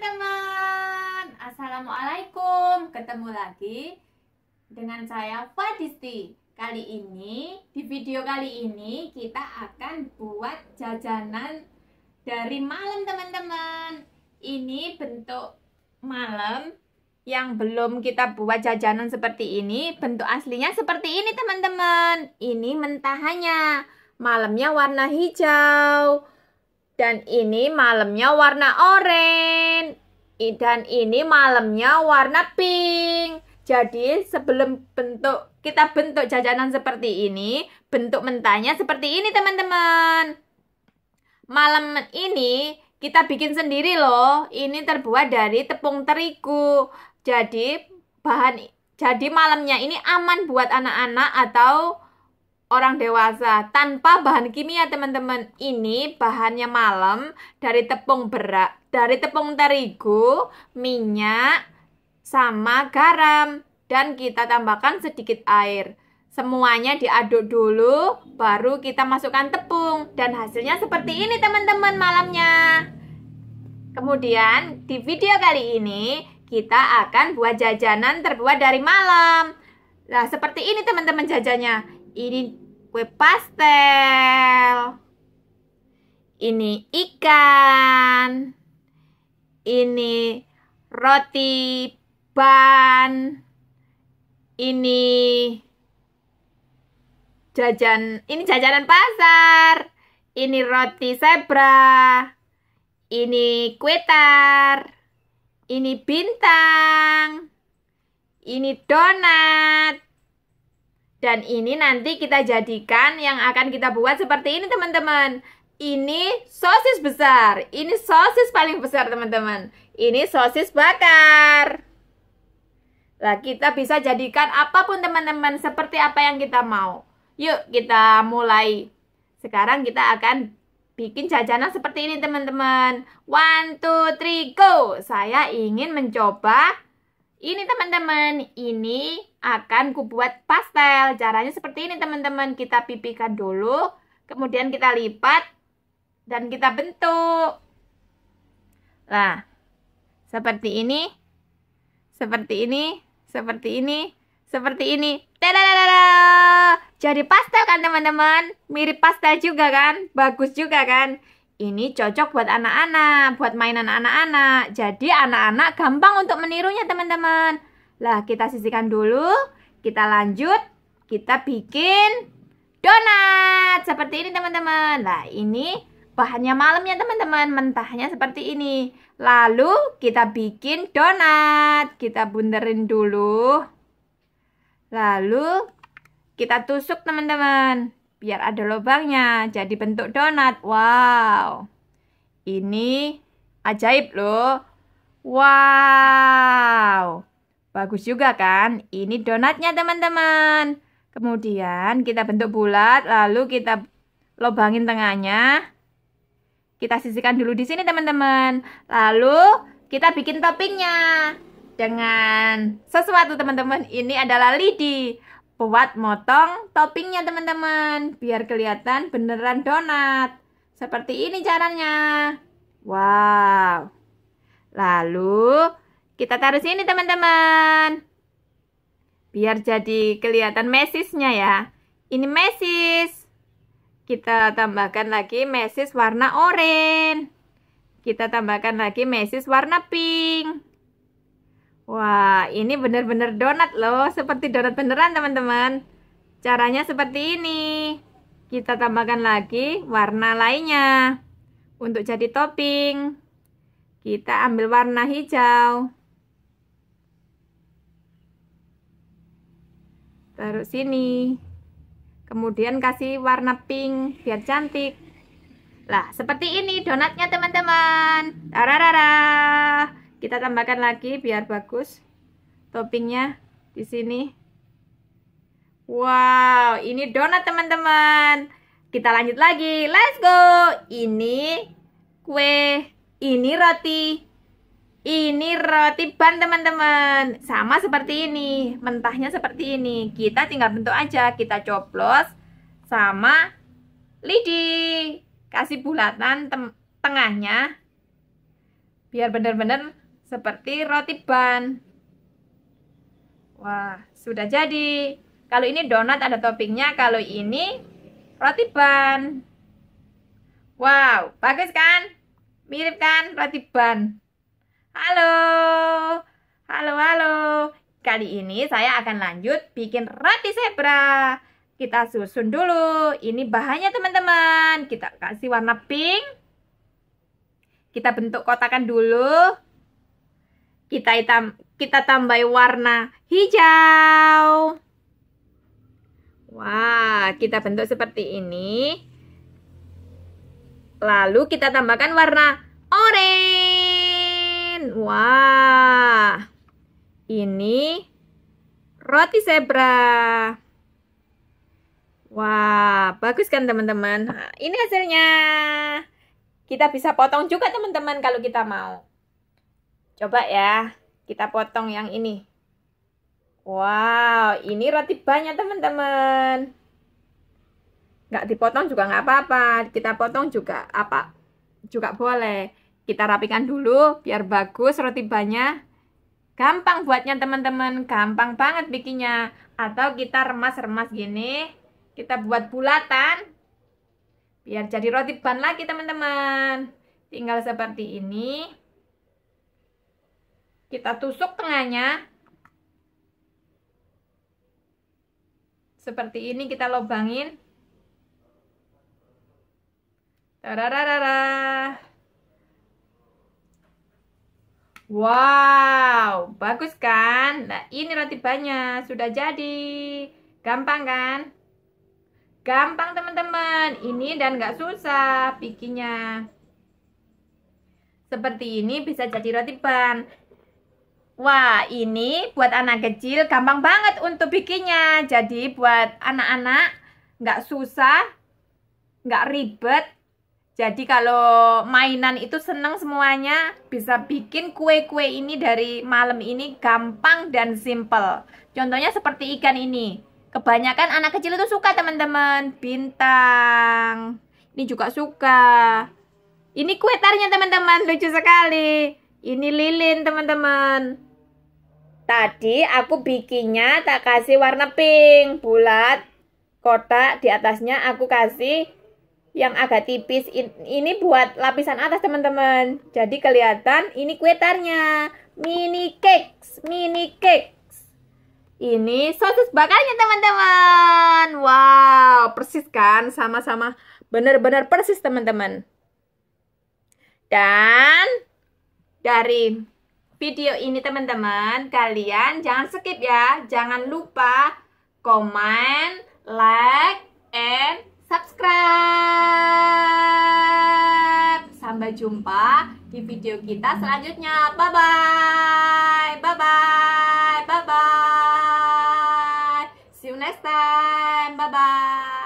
teman-teman Assalamualaikum Ketemu lagi dengan saya Fadisti Kali ini, di video kali ini kita akan buat jajanan dari malam teman-teman Ini bentuk malam yang belum kita buat jajanan seperti ini Bentuk aslinya seperti ini teman-teman Ini mentahannya Malamnya warna hijau dan ini malamnya warna oranye. Dan ini malamnya warna pink. Jadi sebelum bentuk kita bentuk jajanan seperti ini, bentuk mentahnya seperti ini teman-teman. Malam ini kita bikin sendiri loh. Ini terbuat dari tepung terigu. Jadi bahan jadi malamnya ini aman buat anak-anak atau orang dewasa tanpa bahan kimia teman-teman ini bahannya malam dari tepung beras dari tepung terigu minyak sama garam dan kita tambahkan sedikit air semuanya diaduk dulu baru kita masukkan tepung dan hasilnya seperti ini teman-teman malamnya kemudian di video kali ini kita akan buat jajanan terbuat dari malam nah seperti ini teman-teman jajannya ini kue pastel. Ini ikan. Ini roti ban. Ini jajan, ini jajanan pasar. Ini roti zebra. Ini kue tar. Ini bintang. Ini donat dan ini nanti kita jadikan yang akan kita buat seperti ini teman-teman. Ini sosis besar. Ini sosis paling besar teman-teman. Ini sosis bakar. Nah, kita bisa jadikan apapun teman-teman seperti apa yang kita mau. Yuk, kita mulai. Sekarang kita akan bikin jajanan seperti ini teman-teman. One, two, three, go. Saya ingin mencoba ini teman-teman. Ini akan kubuat pastel. Caranya seperti ini teman-teman. Kita pipihkan dulu, kemudian kita lipat dan kita bentuk. Nah, seperti ini, seperti ini, seperti ini, seperti ini. Tadadadada! Jadi pastel kan teman-teman? Mirip pastel juga kan? Bagus juga kan? Ini cocok buat anak-anak, buat mainan anak-anak. Jadi anak-anak gampang untuk menirunya teman-teman. Lah, kita sisihkan dulu. Kita lanjut. Kita bikin donat. Seperti ini, teman-teman. Nah, ini bahannya malamnya, teman-teman. Mentahnya seperti ini. Lalu, kita bikin donat. Kita bunderin dulu. Lalu, kita tusuk, teman-teman. Biar ada lubangnya. Jadi bentuk donat. Wow. Ini ajaib loh. Wow. Bagus juga kan? Ini donatnya teman-teman. Kemudian kita bentuk bulat, lalu kita lobangin tengahnya. Kita sisihkan dulu di sini teman-teman. Lalu kita bikin toppingnya dengan sesuatu teman-teman. Ini adalah lidi. Buat motong toppingnya teman-teman. Biar kelihatan beneran donat. Seperti ini caranya. Wow. Lalu kita taruh sini teman-teman. Biar jadi kelihatan mesisnya ya. Ini mesis. Kita tambahkan lagi mesis warna orange. Kita tambahkan lagi mesis warna pink. Wah, ini benar-benar donat loh. Seperti donat beneran teman-teman. Caranya seperti ini. Kita tambahkan lagi warna lainnya. Untuk jadi topping, kita ambil warna hijau. taruh sini kemudian kasih warna pink biar cantik lah seperti ini donatnya teman-teman tararara kita tambahkan lagi biar bagus toppingnya di sini wow ini donat teman-teman kita lanjut lagi let's go ini kue ini roti ini roti ban teman-teman Sama seperti ini Mentahnya seperti ini Kita tinggal bentuk aja Kita coplos sama lidi Kasih bulatan tengahnya Biar benar-benar seperti roti ban Wah sudah jadi Kalau ini donat ada toppingnya Kalau ini roti ban Wow bagus kan? Mirip kan roti ban? Halo, halo, halo. Kali ini saya akan lanjut bikin roti zebra. Kita susun dulu. Ini bahannya teman-teman. Kita kasih warna pink. Kita bentuk kotakan dulu. Kita hitam, kita tambah warna hijau. Wah, kita bentuk seperti ini. Lalu kita tambahkan warna orange. Wah, ini roti zebra. Wah, bagus kan teman-teman? Nah, ini hasilnya. Kita bisa potong juga teman-teman kalau kita mau. Coba ya, kita potong yang ini. Wow, ini roti banyak teman-teman. Nggak dipotong juga nggak apa-apa. Kita potong juga apa? Juga boleh kita rapikan dulu biar bagus roti banyak gampang buatnya teman-teman gampang banget bikinnya atau kita remas-remas gini kita buat bulatan biar jadi roti ban lagi teman-teman tinggal seperti ini kita tusuk tengahnya seperti ini kita lobangin rara. Wow, bagus kan? Nah, ini roti banyak sudah jadi. Gampang kan? Gampang teman-teman. Ini dan nggak susah bikinnya. Seperti ini bisa jadi roti ban. Wah, ini buat anak kecil gampang banget untuk bikinnya. Jadi buat anak-anak nggak susah, nggak ribet, jadi kalau mainan itu senang semuanya bisa bikin kue-kue ini dari malam ini gampang dan simple. Contohnya seperti ikan ini. Kebanyakan anak kecil itu suka teman-teman. Bintang. Ini juga suka. Ini kue tarnya teman-teman. Lucu sekali. Ini lilin teman-teman. Tadi aku bikinnya tak kasih warna pink. Bulat. Kotak di atasnya aku kasih yang agak tipis ini buat lapisan atas teman-teman jadi kelihatan ini kue tarnya mini cakes mini cakes ini sosis bakarnya teman-teman wow persis kan sama-sama benar-benar persis teman-teman dan dari video ini teman-teman kalian jangan skip ya jangan lupa komen like and subscribe. Sampai jumpa di video kita selanjutnya. Bye bye. Bye bye. Bye bye. See you next time. Bye bye.